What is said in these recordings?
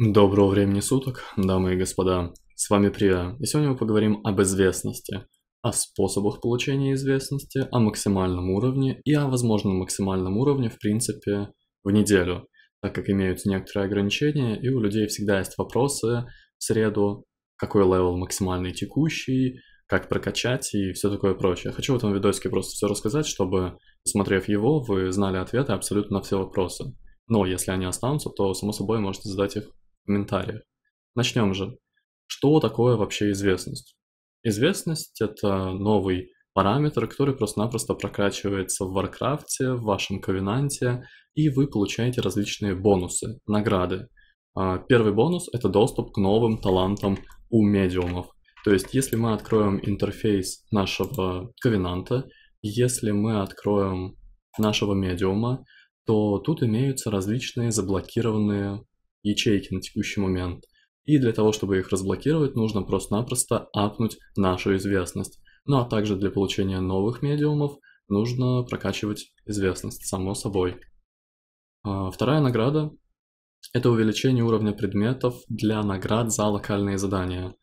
Доброго времени суток, дамы и господа. С вами Прия, и сегодня мы поговорим об известности, о способах получения известности, о максимальном уровне и о возможном максимальном уровне, в принципе, в неделю, так как имеются некоторые ограничения, и у людей всегда есть вопросы в среду, какой левел максимальный текущий, как прокачать и все такое прочее. Хочу в этом видосике просто все рассказать, чтобы, смотрев его, вы знали ответы абсолютно на все вопросы. Но если они останутся, то, само собой, можете задать их комментариях. Начнем же. Что такое вообще известность? Известность – это новый параметр, который просто-напросто прокачивается в Варкрафте, в вашем Ковенанте, и вы получаете различные бонусы, награды. А, первый бонус – это доступ к новым талантам у медиумов. То есть, если мы откроем интерфейс нашего Ковенанта, если мы откроем нашего медиума, то тут имеются различные заблокированные ячейки на текущий момент. И для того, чтобы их разблокировать, нужно просто-напросто апнуть нашу известность. Ну а также для получения новых медиумов нужно прокачивать известность, само собой. А, вторая награда – это увеличение уровня предметов для наград за локальные задания.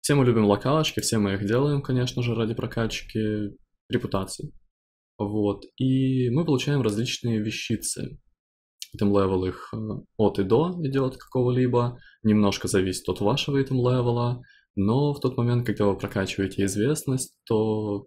Все мы любим локалочки, все мы их делаем, конечно же, ради прокачки репутации. Вот, и мы получаем различные вещицы. Item level их э, от и до идет какого-либо, немножко зависит от вашего item левела, но в тот момент, когда вы прокачиваете известность, то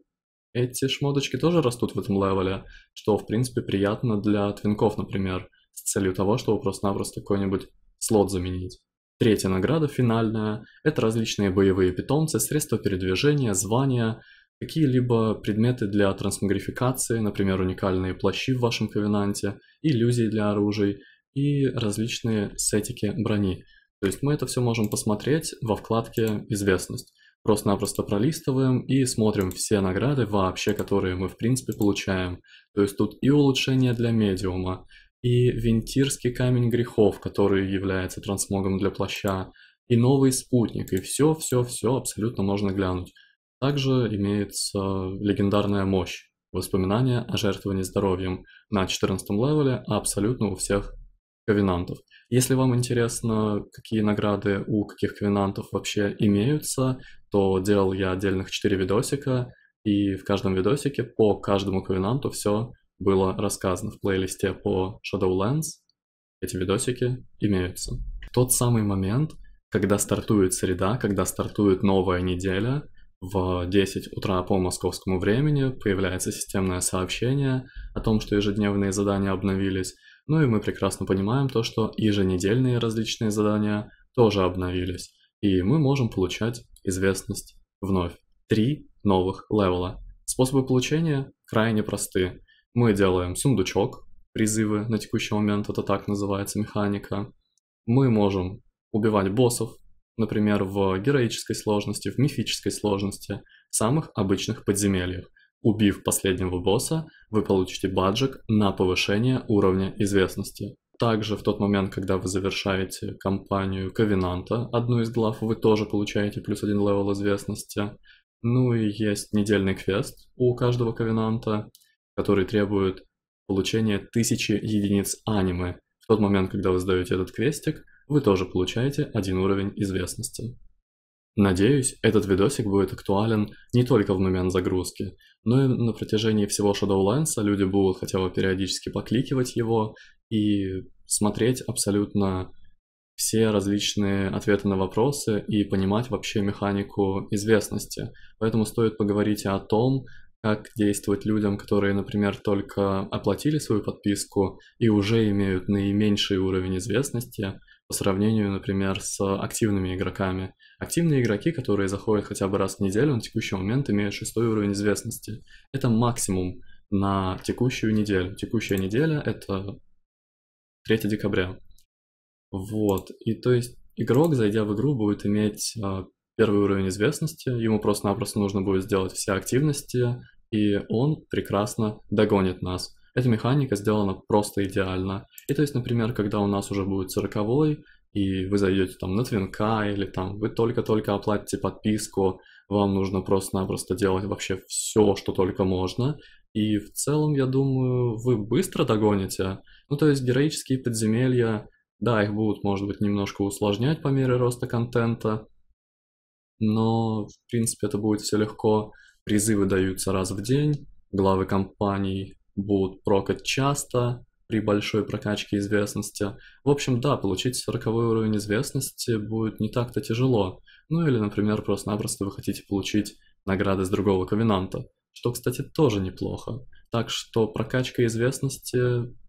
эти шмоточки тоже растут в этом левеле, что, в принципе, приятно для твинков, например, с целью того, чтобы просто-напросто какой-нибудь слот заменить. Третья награда, финальная, это различные боевые питомцы, средства передвижения, звания, какие-либо предметы для трансмогрификации, например, уникальные плащи в вашем ковенанте, иллюзии для оружий и различные сетики брони. То есть мы это все можем посмотреть во вкладке «Известность». Просто-напросто пролистываем и смотрим все награды вообще, которые мы в принципе получаем. То есть тут и улучшение для медиума, и вентирский камень грехов, который является трансмогом для плаща, и новый спутник, и все-все-все абсолютно можно глянуть. Также имеется легендарная мощь, воспоминания о жертвовании здоровьем на 14 левеле абсолютно у всех ковенантов. Если вам интересно, какие награды у каких ковенантов вообще имеются, то делал я отдельных 4 видосика, и в каждом видосике по каждому ковенанту все было рассказано в плейлисте по Shadowlands. Эти видосики имеются. Тот самый момент, когда стартует среда, когда стартует новая неделя – в 10 утра по московскому времени появляется системное сообщение о том, что ежедневные задания обновились. Ну и мы прекрасно понимаем то, что еженедельные различные задания тоже обновились. И мы можем получать известность вновь. Три новых левела. Способы получения крайне просты. Мы делаем сундучок, призывы на текущий момент, это так называется механика. Мы можем убивать боссов, например, в героической сложности, в мифической сложности, самых обычных подземельях. Убив последнего босса, вы получите баджик на повышение уровня известности. Также в тот момент, когда вы завершаете кампанию Ковенанта, одну из глав вы тоже получаете плюс один левел известности. Ну и есть недельный квест у каждого Ковенанта, который требует получения тысячи единиц анимы. В тот момент, когда вы сдаете этот квестик, вы тоже получаете один уровень известности. Надеюсь, этот видосик будет актуален не только в момент загрузки, но и на протяжении всего Shadowlands люди будут хотя бы периодически покликивать его и смотреть абсолютно все различные ответы на вопросы и понимать вообще механику известности. Поэтому стоит поговорить о том, как действовать людям, которые, например, только оплатили свою подписку и уже имеют наименьший уровень известности, по сравнению, например, с активными игроками. Активные игроки, которые заходят хотя бы раз в неделю, на текущий момент имеют шестой уровень известности. Это максимум на текущую неделю. Текущая неделя — это 3 декабря. Вот, и то есть игрок, зайдя в игру, будет иметь а, первый уровень известности, ему просто-напросто нужно будет сделать все активности, и он прекрасно догонит нас. Эта механика сделана просто идеально. И то есть, например, когда у нас уже будет сороковой, и вы зайдете там на Твинка, или там вы только-только оплатите подписку, вам нужно просто-напросто делать вообще все, что только можно. И в целом, я думаю, вы быстро догоните. Ну, то есть героические подземелья, да, их будут, может быть, немножко усложнять по мере роста контента, но, в принципе, это будет все легко. Призывы даются раз в день, главы компаний будут прокать часто, при большой прокачке известности. В общем, да, получить 40 уровень известности будет не так-то тяжело. Ну или, например, просто-напросто вы хотите получить награды с другого ковенанта, что, кстати, тоже неплохо. Так что прокачка известности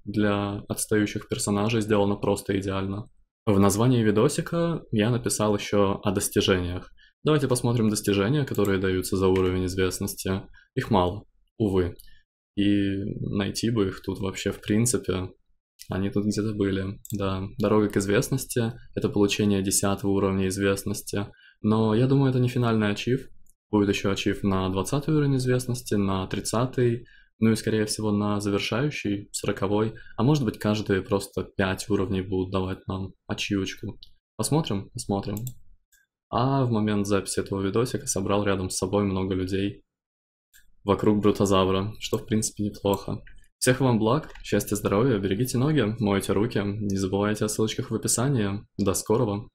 для отстающих персонажей сделана просто идеально. В названии видосика я написал еще о достижениях. Давайте посмотрим достижения, которые даются за уровень известности. Их мало, увы. И найти бы их тут вообще в принципе. Они тут где-то были, да. Дорога к известности — это получение десятого уровня известности. Но я думаю, это не финальный ачив. Будет еще ачив на 20 уровень известности, на 30 ну и, скорее всего, на завершающий, сороковой, а может быть, каждые просто 5 уровней будут давать нам ачивочку. Посмотрим, посмотрим. А в момент записи этого видосика собрал рядом с собой много людей, вокруг брутозавра, что в принципе неплохо. Всех вам благ, счастья, здоровья, берегите ноги, мойте руки, не забывайте о ссылочках в описании. До скорого!